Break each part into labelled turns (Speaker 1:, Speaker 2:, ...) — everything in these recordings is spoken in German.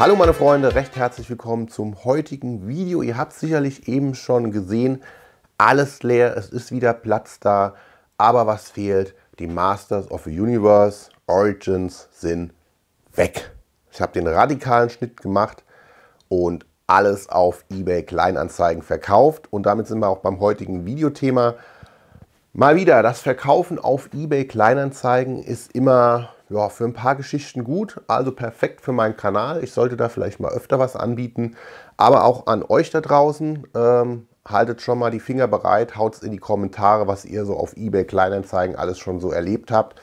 Speaker 1: Hallo meine Freunde, recht herzlich willkommen zum heutigen Video. Ihr habt sicherlich eben schon gesehen, alles leer, es ist wieder Platz da, aber was fehlt? Die Masters of the Universe Origins sind weg. Ich habe den radikalen Schnitt gemacht und alles auf eBay Kleinanzeigen verkauft und damit sind wir auch beim heutigen Videothema. Mal wieder, das Verkaufen auf eBay Kleinanzeigen ist immer ja, für ein paar Geschichten gut, also perfekt für meinen Kanal. Ich sollte da vielleicht mal öfter was anbieten. Aber auch an euch da draußen, ähm, haltet schon mal die Finger bereit, haut es in die Kommentare, was ihr so auf eBay Kleinanzeigen alles schon so erlebt habt.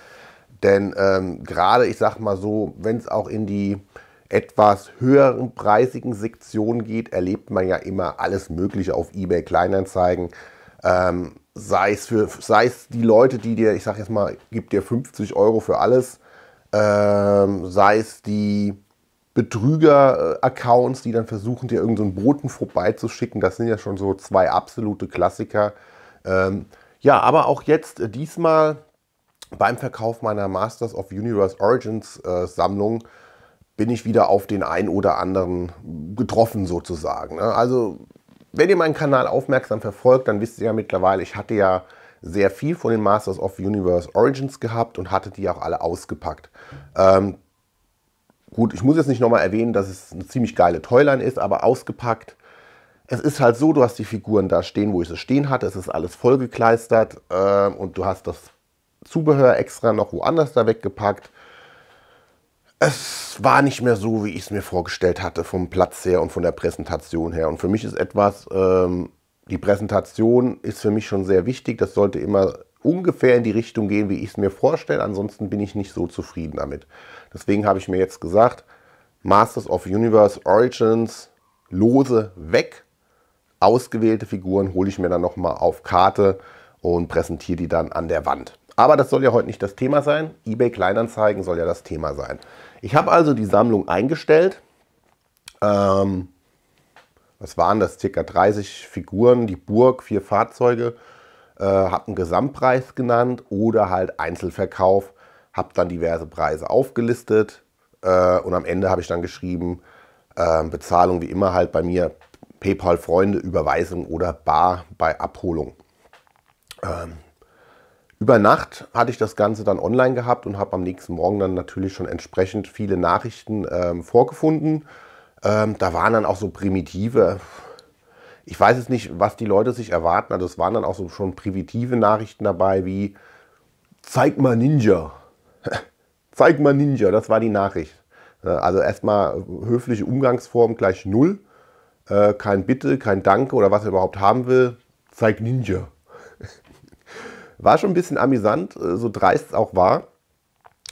Speaker 1: Denn ähm, gerade, ich sag mal so, wenn es auch in die etwas höheren preisigen Sektionen geht, erlebt man ja immer alles Mögliche auf eBay Kleinanzeigen. Ähm, sei es für, sei es die Leute, die dir, ich sag jetzt mal, gibt dir 50 Euro für alles ähm, sei es die Betrüger-Accounts, die dann versuchen, dir irgendeinen so Boten vorbeizuschicken. Das sind ja schon so zwei absolute Klassiker. Ähm, ja, aber auch jetzt äh, diesmal beim Verkauf meiner Masters of Universe Origins äh, Sammlung bin ich wieder auf den einen oder anderen getroffen sozusagen. Ne? Also wenn ihr meinen Kanal aufmerksam verfolgt, dann wisst ihr ja mittlerweile, ich hatte ja sehr viel von den Masters of Universe Origins gehabt und hatte die auch alle ausgepackt. Ähm, gut, ich muss jetzt nicht nochmal erwähnen, dass es eine ziemlich geile Toyline ist, aber ausgepackt. Es ist halt so, du hast die Figuren da stehen, wo ich sie stehen hatte. Es ist alles vollgekleistert äh, und du hast das Zubehör extra noch woanders da weggepackt. Es war nicht mehr so, wie ich es mir vorgestellt hatte, vom Platz her und von der Präsentation her. Und für mich ist etwas, ähm, die Präsentation ist für mich schon sehr wichtig. Das sollte immer ungefähr in die Richtung gehen, wie ich es mir vorstelle. Ansonsten bin ich nicht so zufrieden damit. Deswegen habe ich mir jetzt gesagt, Masters of Universe Origins, lose weg. Ausgewählte Figuren hole ich mir dann nochmal auf Karte und präsentiere die dann an der Wand. Aber das soll ja heute nicht das Thema sein. eBay Kleinanzeigen soll ja das Thema sein. Ich habe also die Sammlung eingestellt. Ähm, was waren das, ca. 30 Figuren, die Burg, vier Fahrzeuge, äh, habe einen Gesamtpreis genannt oder halt Einzelverkauf, habe dann diverse Preise aufgelistet äh, und am Ende habe ich dann geschrieben, äh, Bezahlung wie immer halt bei mir, PayPal Freunde, Überweisung oder Bar bei Abholung. Ähm, über Nacht hatte ich das Ganze dann online gehabt und habe am nächsten Morgen dann natürlich schon entsprechend viele Nachrichten ähm, vorgefunden ähm, da waren dann auch so primitive, ich weiß jetzt nicht, was die Leute sich erwarten, also es waren dann auch so schon primitive Nachrichten dabei, wie zeig mal Ninja. zeig mal Ninja, das war die Nachricht. Äh, also erstmal höfliche Umgangsform gleich null. Äh, kein Bitte, kein Danke oder was er überhaupt haben will. Zeig Ninja. War schon ein bisschen amüsant, äh, so dreist es auch war.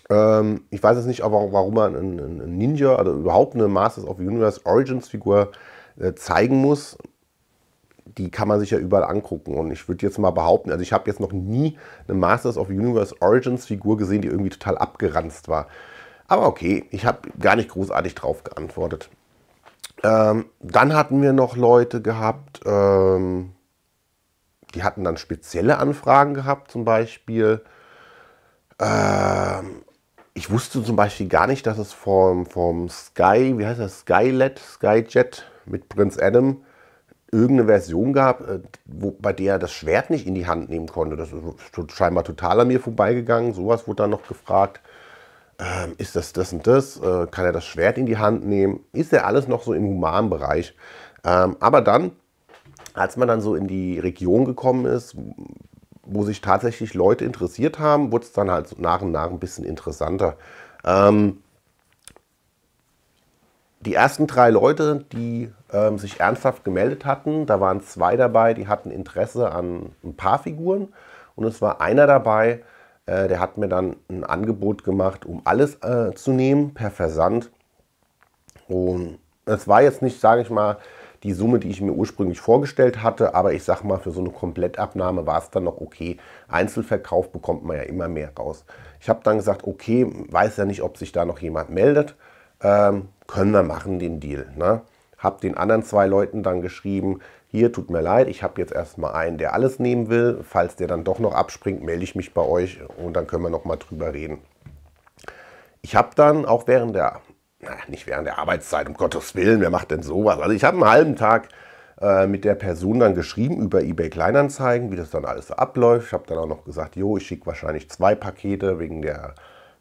Speaker 1: Ähm, ich weiß jetzt nicht, aber warum man einen Ninja oder also überhaupt eine Masters of Universe Origins Figur äh, zeigen muss. Die kann man sich ja überall angucken. Und ich würde jetzt mal behaupten, also ich habe jetzt noch nie eine Masters of Universe Origins Figur gesehen, die irgendwie total abgeranzt war. Aber okay, ich habe gar nicht großartig drauf geantwortet. Ähm, dann hatten wir noch Leute gehabt, ähm, die hatten dann spezielle Anfragen gehabt, zum Beispiel. Ähm, ich wusste zum Beispiel gar nicht, dass es vom, vom Sky, wie heißt das, Skylet, Skyjet mit Prinz Adam irgendeine Version gab, äh, wo, bei der er das Schwert nicht in die Hand nehmen konnte. Das ist scheinbar total an mir vorbeigegangen. Sowas wurde dann noch gefragt. Ähm, ist das das und das? Äh, kann er das Schwert in die Hand nehmen? Ist ja alles noch so im humanen Bereich. Ähm, aber dann, als man dann so in die Region gekommen ist, wo sich tatsächlich Leute interessiert haben, wurde es dann halt nach und nach ein bisschen interessanter. Ähm, die ersten drei Leute, die ähm, sich ernsthaft gemeldet hatten, da waren zwei dabei, die hatten Interesse an ein paar Figuren. Und es war einer dabei, äh, der hat mir dann ein Angebot gemacht, um alles äh, zu nehmen per Versand. Und es war jetzt nicht, sage ich mal, die Summe, die ich mir ursprünglich vorgestellt hatte. Aber ich sag mal, für so eine Komplettabnahme war es dann noch okay. Einzelverkauf bekommt man ja immer mehr raus. Ich habe dann gesagt, okay, weiß ja nicht, ob sich da noch jemand meldet. Ähm, können wir machen den Deal. Ne? Habe den anderen zwei Leuten dann geschrieben, hier tut mir leid, ich habe jetzt erstmal einen, der alles nehmen will. Falls der dann doch noch abspringt, melde ich mich bei euch und dann können wir noch mal drüber reden. Ich habe dann auch während der naja, nicht während der Arbeitszeit, um Gottes Willen, wer macht denn sowas? Also ich habe einen halben Tag äh, mit der Person dann geschrieben über eBay Kleinanzeigen, wie das dann alles so abläuft. Ich habe dann auch noch gesagt, jo, ich schicke wahrscheinlich zwei Pakete wegen der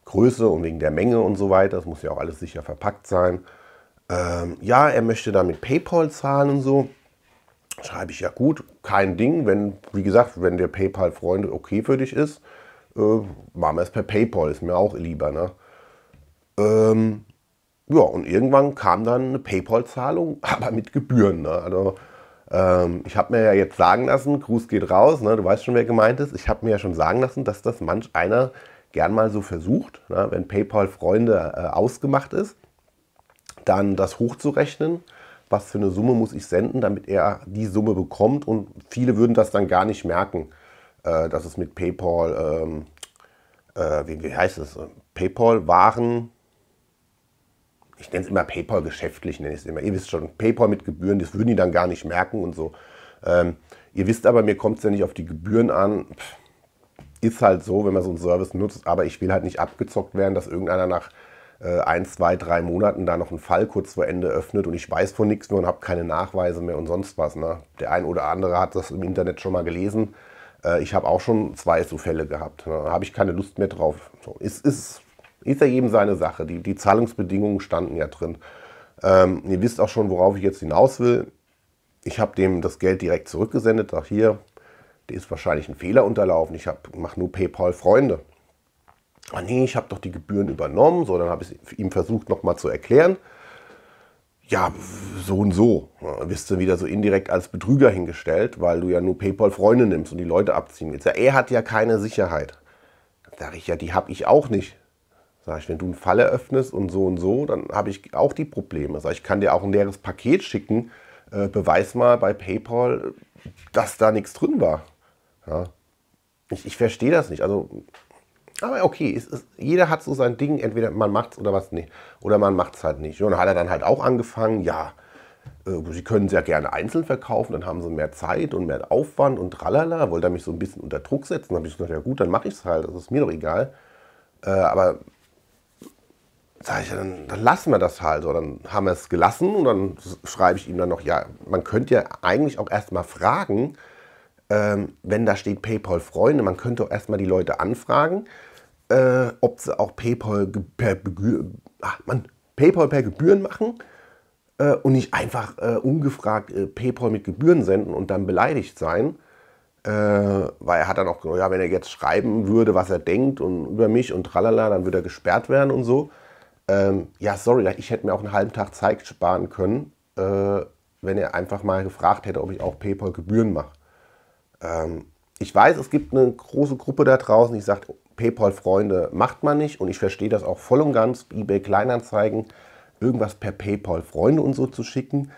Speaker 1: Größe und wegen der Menge und so weiter. Das muss ja auch alles sicher verpackt sein. Ähm, ja, er möchte dann mit PayPal zahlen und so. Schreibe ich ja gut, kein Ding. Wenn, wie gesagt, wenn der PayPal-Freund okay für dich ist, äh, machen wir es per PayPal, ist mir auch lieber. Ne? Ähm, ja, und irgendwann kam dann eine PayPal-Zahlung, aber mit Gebühren. Ne? Also, ähm, ich habe mir ja jetzt sagen lassen, Gruß geht raus, ne? du weißt schon, wer gemeint ist. Ich habe mir ja schon sagen lassen, dass das manch einer gern mal so versucht, ne? wenn PayPal-Freunde äh, ausgemacht ist, dann das hochzurechnen. Was für eine Summe muss ich senden, damit er die Summe bekommt? Und viele würden das dann gar nicht merken, äh, dass es mit PayPal, ähm, äh, wie, wie heißt es, PayPal-Waren ich nenne es immer PayPal geschäftlich, nenne ich es immer. Ihr wisst schon, PayPal mit Gebühren, das würden die dann gar nicht merken und so. Ähm, ihr wisst aber, mir kommt es ja nicht auf die Gebühren an. Pff, ist halt so, wenn man so einen Service nutzt, aber ich will halt nicht abgezockt werden, dass irgendeiner nach äh, ein, zwei, drei Monaten da noch einen Fall kurz vor Ende öffnet und ich weiß von nichts mehr und habe keine Nachweise mehr und sonst was. Ne? Der ein oder andere hat das im Internet schon mal gelesen. Äh, ich habe auch schon zwei so Fälle gehabt. Da ne? habe ich keine Lust mehr drauf. So, ist ist ja jedem seine Sache. Die, die Zahlungsbedingungen standen ja drin. Ähm, ihr wisst auch schon, worauf ich jetzt hinaus will. Ich habe dem das Geld direkt zurückgesendet. Ach hier, der ist wahrscheinlich ein Fehler unterlaufen. Ich mache nur PayPal-Freunde. Ah nee, ich habe doch die Gebühren übernommen. So, dann habe ich ihm versucht, nochmal zu erklären. Ja, so und so. Ja, bist du wieder so indirekt als Betrüger hingestellt, weil du ja nur PayPal-Freunde nimmst und die Leute abziehen willst. Ja, er hat ja keine Sicherheit. Sag ich ja, die habe ich auch nicht. Sag ich, wenn du einen Fall eröffnest und so und so, dann habe ich auch die Probleme. Sag ich, kann dir auch ein leeres Paket schicken. Äh, beweis mal bei PayPal, dass da nichts drin war. Ja. Ich, ich verstehe das nicht. Also, aber okay, ist, ist, jeder hat so sein Ding. Entweder man macht's oder was nicht. Oder man macht es halt nicht. Und hat er dann halt auch angefangen, ja, äh, sie können es ja gerne einzeln verkaufen, dann haben sie mehr Zeit und mehr Aufwand und tralala. Wollte er mich so ein bisschen unter Druck setzen. Dann habe ich gesagt, ja gut, dann mache ich es halt. Das ist mir doch egal. Äh, aber sage ich, dann, dann, lassen wir das halt. So, dann haben wir es gelassen und dann schreibe ich ihm dann noch, ja, man könnte ja eigentlich auch erstmal fragen, ähm, wenn da steht PayPal Freunde, man könnte auch erstmal die Leute anfragen, äh, ob sie auch PayPal per, Gebühr, ach, Mann, PayPal per Gebühren machen äh, und nicht einfach äh, ungefragt äh, PayPal mit Gebühren senden und dann beleidigt sein. Äh, weil er hat dann auch, gesagt, ja, wenn er jetzt schreiben würde, was er denkt und über mich und tralala, dann würde er gesperrt werden und so ähm, ja, sorry, ich hätte mir auch einen halben Tag Zeit sparen können, äh, wenn er einfach mal gefragt hätte, ob ich auch PayPal Gebühren mache. Ähm, ich weiß, es gibt eine große Gruppe da draußen, die sagt, PayPal-Freunde macht man nicht und ich verstehe das auch voll und ganz, eBay Kleinanzeigen, irgendwas per PayPal Freunde und so zu schicken.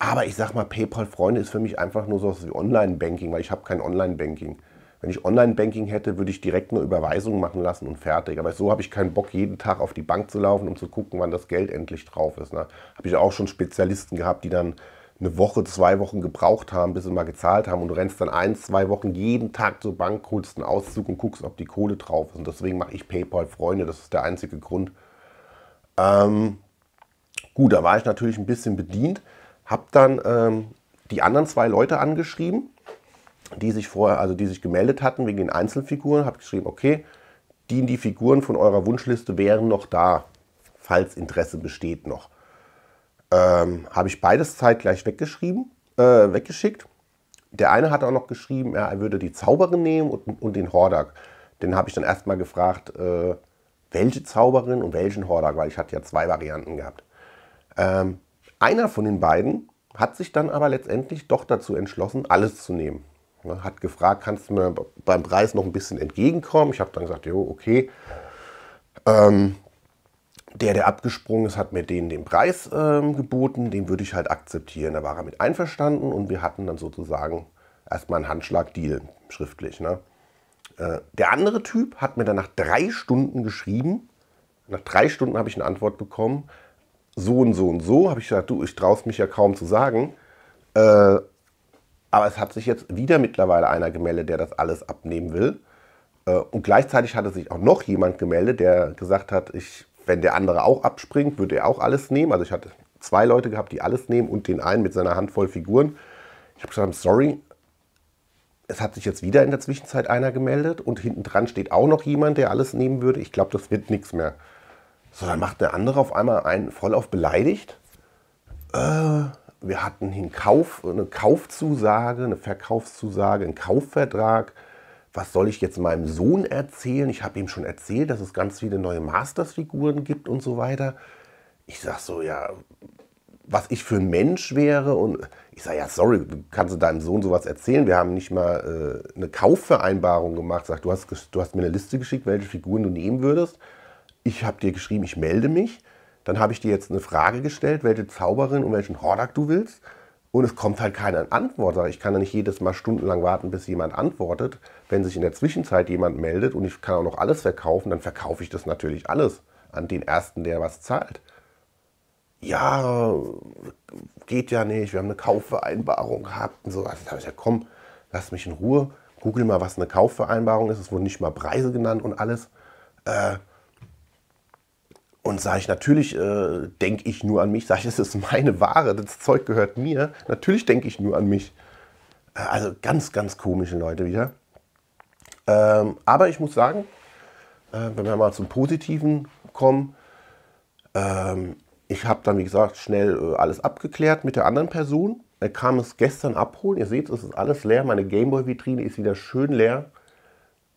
Speaker 1: Aber ich sag mal, PayPal Freunde ist für mich einfach nur so was wie Online-Banking, weil ich habe kein Online-Banking. Wenn ich Online-Banking hätte, würde ich direkt nur Überweisungen machen lassen und fertig. Aber so habe ich keinen Bock, jeden Tag auf die Bank zu laufen, um zu gucken, wann das Geld endlich drauf ist. Ne? Habe ich auch schon Spezialisten gehabt, die dann eine Woche, zwei Wochen gebraucht haben, bis sie mal gezahlt haben. Und du rennst dann ein, zwei Wochen jeden Tag zur Bank, holst einen Auszug und guckst, ob die Kohle drauf ist. Und deswegen mache ich PayPal, Freunde. Das ist der einzige Grund. Ähm, gut, da war ich natürlich ein bisschen bedient. Habe dann ähm, die anderen zwei Leute angeschrieben die sich vorher, also die sich gemeldet hatten wegen den Einzelfiguren, habe geschrieben, okay, die, die Figuren von eurer Wunschliste wären noch da, falls Interesse besteht noch. Ähm, habe ich beides zeitgleich weggeschrieben, äh, weggeschickt. Der eine hat auch noch geschrieben, ja, er würde die Zauberin nehmen und, und den Hordak. Den habe ich dann erstmal gefragt, äh, welche Zauberin und welchen Hordak, weil ich hatte ja zwei Varianten gehabt. Ähm, einer von den beiden hat sich dann aber letztendlich doch dazu entschlossen, alles zu nehmen. Ne, hat gefragt, kannst du mir beim Preis noch ein bisschen entgegenkommen? Ich habe dann gesagt, jo, okay. Ähm, der, der abgesprungen ist, hat mir den den Preis ähm, geboten, den würde ich halt akzeptieren. Da war er mit einverstanden und wir hatten dann sozusagen erstmal einen Handschlag-Deal schriftlich. Ne? Äh, der andere Typ hat mir dann nach drei Stunden geschrieben. Nach drei Stunden habe ich eine Antwort bekommen. So und so und so habe ich gesagt, du, ich traue mich ja kaum zu sagen. Äh, aber es hat sich jetzt wieder mittlerweile einer gemeldet, der das alles abnehmen will. Äh, und gleichzeitig hatte sich auch noch jemand gemeldet, der gesagt hat, ich, wenn der andere auch abspringt, würde er auch alles nehmen. Also ich hatte zwei Leute gehabt, die alles nehmen und den einen mit seiner Handvoll Figuren. Ich habe gesagt, sorry, es hat sich jetzt wieder in der Zwischenzeit einer gemeldet und hinten dran steht auch noch jemand, der alles nehmen würde. Ich glaube, das wird nichts mehr. So, dann macht der andere auf einmal einen voll auf beleidigt. Äh, wir hatten einen Kauf, eine Kaufzusage, eine Verkaufszusage, einen Kaufvertrag. Was soll ich jetzt meinem Sohn erzählen? Ich habe ihm schon erzählt, dass es ganz viele neue Masters-Figuren gibt und so weiter. Ich sage so, ja, was ich für ein Mensch wäre. Und ich sage, ja, sorry, kannst du deinem Sohn sowas erzählen? Wir haben nicht mal äh, eine Kaufvereinbarung gemacht. Sag, du hast, du hast mir eine Liste geschickt, welche Figuren du nehmen würdest. Ich habe dir geschrieben, ich melde mich dann habe ich dir jetzt eine Frage gestellt, welche Zauberin und welchen Hordak du willst. Und es kommt halt keine Antwort. Ich kann ja nicht jedes Mal stundenlang warten, bis jemand antwortet. Wenn sich in der Zwischenzeit jemand meldet und ich kann auch noch alles verkaufen, dann verkaufe ich das natürlich alles an den Ersten, der was zahlt. Ja, geht ja nicht, wir haben eine Kaufvereinbarung gehabt und so. Also da habe ich gesagt, komm, lass mich in Ruhe, google mal, was eine Kaufvereinbarung ist. Es wurden nicht mal Preise genannt und alles. Äh, und sage ich, natürlich äh, denke ich nur an mich. Sage ich, es ist meine Ware, das Zeug gehört mir. Natürlich denke ich nur an mich. Äh, also ganz, ganz komische Leute wieder. Ähm, aber ich muss sagen, äh, wenn wir mal zum Positiven kommen, ähm, ich habe dann, wie gesagt, schnell äh, alles abgeklärt mit der anderen Person. Er kam es gestern abholen. Ihr seht, es ist alles leer. Meine Gameboy-Vitrine ist wieder schön leer.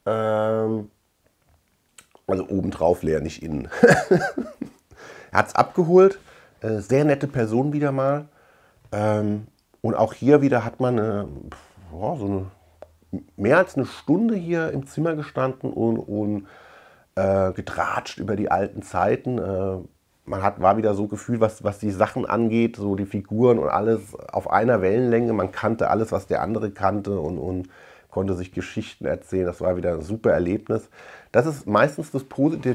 Speaker 1: Ähm, also obendrauf leer, nicht innen. er hat es abgeholt. Äh, sehr nette Person wieder mal. Ähm, und auch hier wieder hat man eine, äh, boah, so eine, mehr als eine Stunde hier im Zimmer gestanden und, und äh, getratscht über die alten Zeiten. Äh, man hat, war wieder so gefühlt, was, was die Sachen angeht, so die Figuren und alles auf einer Wellenlänge. Man kannte alles, was der andere kannte und, und konnte sich Geschichten erzählen. Das war wieder ein super Erlebnis. Das ist meistens das,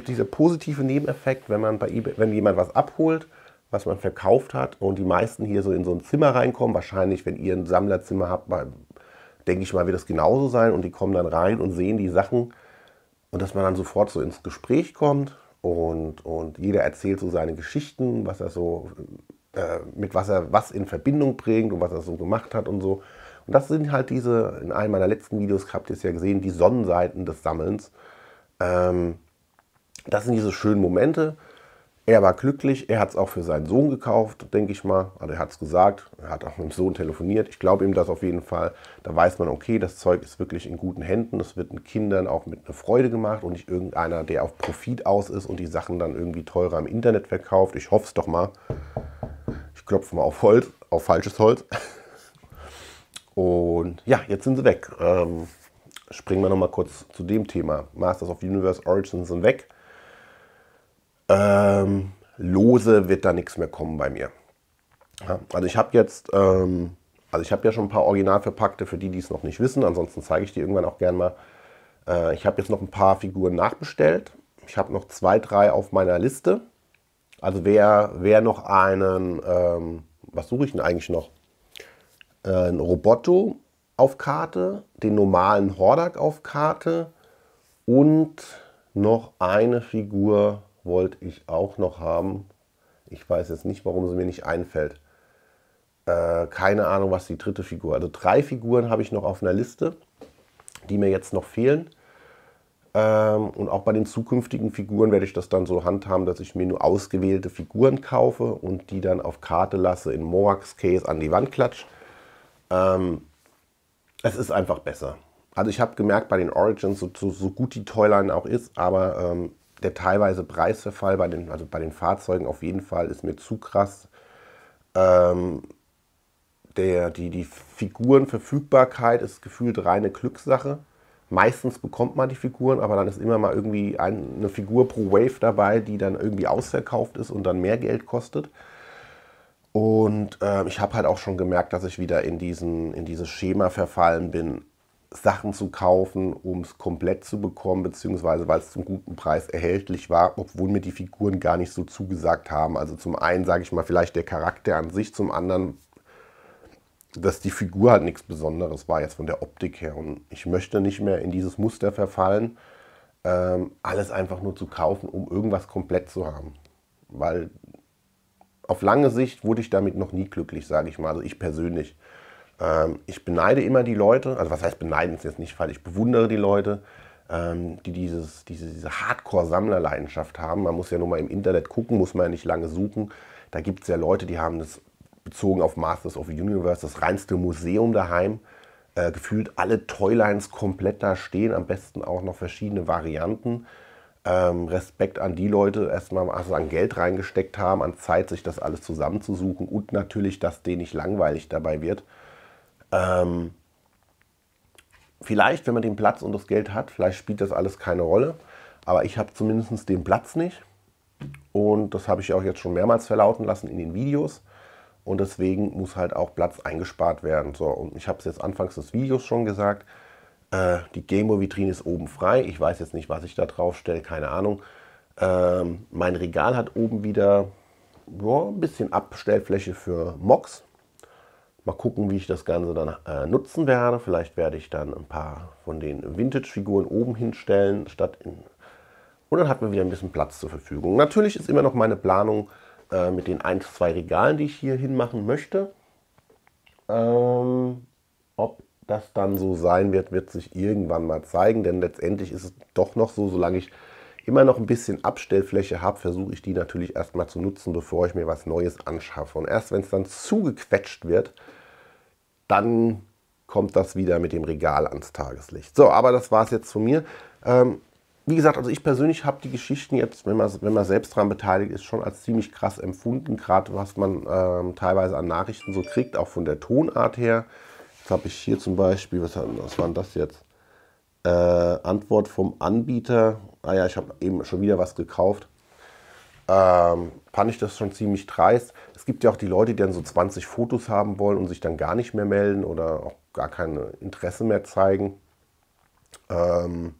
Speaker 1: dieser positive Nebeneffekt, wenn, man bei eBay, wenn jemand was abholt, was man verkauft hat und die meisten hier so in so ein Zimmer reinkommen. Wahrscheinlich, wenn ihr ein Sammlerzimmer habt, denke ich mal, wird das genauso sein. Und die kommen dann rein und sehen die Sachen und dass man dann sofort so ins Gespräch kommt und, und jeder erzählt so seine Geschichten, was er so, äh, mit was er was in Verbindung bringt und was er so gemacht hat und so. Und das sind halt diese, in einem meiner letzten Videos habt ihr es ja gesehen, die Sonnenseiten des Sammelns. Ähm, das sind diese schönen Momente. Er war glücklich, er hat es auch für seinen Sohn gekauft, denke ich mal. Also er hat es gesagt, er hat auch mit dem Sohn telefoniert. Ich glaube ihm das auf jeden Fall. Da weiß man, okay, das Zeug ist wirklich in guten Händen. Es wird den Kindern auch mit einer Freude gemacht und nicht irgendeiner, der auf Profit aus ist und die Sachen dann irgendwie teurer im Internet verkauft. Ich hoffe es doch mal. Ich klopfe mal auf Holz, auf falsches Holz. Und ja, jetzt sind sie weg. Ähm, springen wir nochmal kurz zu dem Thema. Masters of Universe Origins sind weg. Ähm, lose wird da nichts mehr kommen bei mir. Ja, also ich habe jetzt, ähm, also ich habe ja schon ein paar Originalverpackte für die, die es noch nicht wissen. Ansonsten zeige ich die irgendwann auch gerne mal. Äh, ich habe jetzt noch ein paar Figuren nachbestellt. Ich habe noch zwei, drei auf meiner Liste. Also wer, wer noch einen, ähm, was suche ich denn eigentlich noch? äh, einen Roboto auf Karte, den normalen Hordak auf Karte und noch eine Figur wollte ich auch noch haben. Ich weiß jetzt nicht, warum sie mir nicht einfällt. Äh, keine Ahnung, was die dritte Figur. Also drei Figuren habe ich noch auf einer Liste, die mir jetzt noch fehlen. Ähm, und auch bei den zukünftigen Figuren werde ich das dann so handhaben, dass ich mir nur ausgewählte Figuren kaufe und die dann auf Karte lasse, in Moax Case an die Wand klatsche ähm, es ist einfach besser. Also ich habe gemerkt bei den Origins, so, so, so, gut die Toyline auch ist, aber ähm, der teilweise Preisverfall bei den, also bei den Fahrzeugen auf jeden Fall ist mir zu krass. Ähm, der, die, die Figurenverfügbarkeit ist gefühlt reine Glückssache. Meistens bekommt man die Figuren, aber dann ist immer mal irgendwie ein, eine Figur pro Wave dabei, die dann irgendwie ausverkauft ist und dann mehr Geld kostet. Und äh, ich habe halt auch schon gemerkt, dass ich wieder in, diesen, in dieses Schema verfallen bin, Sachen zu kaufen, um es komplett zu bekommen, beziehungsweise weil es zum guten Preis erhältlich war, obwohl mir die Figuren gar nicht so zugesagt haben. Also zum einen sage ich mal vielleicht der Charakter an sich, zum anderen, dass die Figur halt nichts Besonderes war jetzt von der Optik her. Und ich möchte nicht mehr in dieses Muster verfallen, ähm, alles einfach nur zu kaufen, um irgendwas komplett zu haben. Weil auf lange Sicht wurde ich damit noch nie glücklich, sage ich mal, also ich persönlich. Ähm, ich beneide immer die Leute, also was heißt beneiden ist jetzt nicht falsch, ich bewundere die Leute, ähm, die dieses, diese, diese Hardcore-Sammlerleidenschaft haben. Man muss ja nur mal im Internet gucken, muss man ja nicht lange suchen. Da gibt es ja Leute, die haben das bezogen auf Masters of the Universe, das reinste Museum daheim. Äh, gefühlt alle Toylines komplett da stehen, am besten auch noch verschiedene Varianten ähm, Respekt an die Leute, erstmal also an Geld reingesteckt haben, an Zeit, sich das alles zusammenzusuchen und natürlich, dass denen nicht langweilig dabei wird. Ähm, vielleicht, wenn man den Platz und das Geld hat, vielleicht spielt das alles keine Rolle, aber ich habe zumindest den Platz nicht und das habe ich auch jetzt schon mehrmals verlauten lassen in den Videos. Und deswegen muss halt auch Platz eingespart werden. So, und ich habe es jetzt anfangs des Videos schon gesagt, äh, die Gameboy-Vitrine ist oben frei. Ich weiß jetzt nicht, was ich da drauf stelle, keine Ahnung. Ähm, mein Regal hat oben wieder boah, ein bisschen Abstellfläche für Mocs. Mal gucken, wie ich das Ganze dann äh, nutzen werde. Vielleicht werde ich dann ein paar von den Vintage-Figuren oben hinstellen, statt in. Und dann hat man wieder ein bisschen Platz zur Verfügung. Natürlich ist immer noch meine Planung äh, mit den 1, 2 Regalen, die ich hier hinmachen möchte. Ähm, ob das dann so sein wird, wird sich irgendwann mal zeigen, denn letztendlich ist es doch noch so, solange ich immer noch ein bisschen Abstellfläche habe, versuche ich die natürlich erstmal zu nutzen, bevor ich mir was Neues anschaffe. Und erst wenn es dann zugequetscht wird, dann kommt das wieder mit dem Regal ans Tageslicht. So, aber das war es jetzt von mir. Ähm, wie gesagt, also ich persönlich habe die Geschichten jetzt, wenn man, wenn man selbst daran beteiligt ist, schon als ziemlich krass empfunden, gerade was man ähm, teilweise an Nachrichten so kriegt, auch von der Tonart her. Jetzt habe ich hier zum Beispiel, was, was war denn das jetzt? Äh, Antwort vom Anbieter. Ah ja, ich habe eben schon wieder was gekauft. Ähm, fand ich das schon ziemlich dreist. Es gibt ja auch die Leute, die dann so 20 Fotos haben wollen und sich dann gar nicht mehr melden oder auch gar kein Interesse mehr zeigen. Ähm,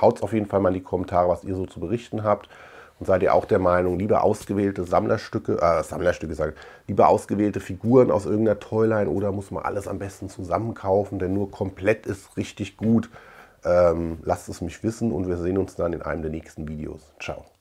Speaker 1: Haut auf jeden Fall mal in die Kommentare, was ihr so zu berichten habt. Und seid ihr auch der Meinung, lieber ausgewählte Sammlerstücke, äh, Sammlerstücke sagen, lieber ausgewählte Figuren aus irgendeiner Toyline oder muss man alles am besten zusammenkaufen, denn nur komplett ist richtig gut. Ähm, lasst es mich wissen und wir sehen uns dann in einem der nächsten Videos. Ciao.